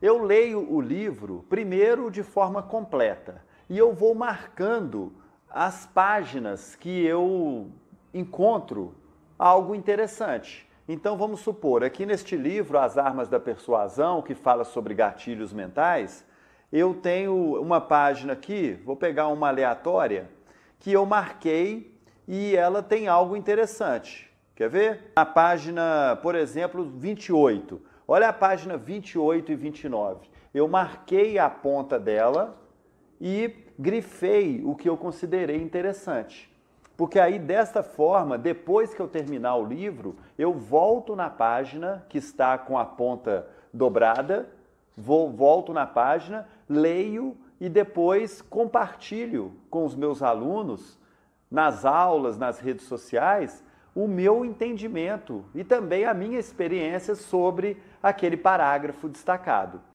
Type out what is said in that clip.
Eu leio o livro primeiro de forma completa e eu vou marcando as páginas que eu encontro algo interessante. Então vamos supor, aqui neste livro, As Armas da Persuasão, que fala sobre gatilhos mentais, eu tenho uma página aqui, vou pegar uma aleatória, que eu marquei e ela tem algo interessante. Quer ver? A página, por exemplo, 28. Olha a página 28 e 29. Eu marquei a ponta dela e grifei o que eu considerei interessante. Porque aí, desta forma, depois que eu terminar o livro, eu volto na página que está com a ponta dobrada, vou, volto na página, leio e depois compartilho com os meus alunos nas aulas, nas redes sociais, o meu entendimento e também a minha experiência sobre aquele parágrafo destacado.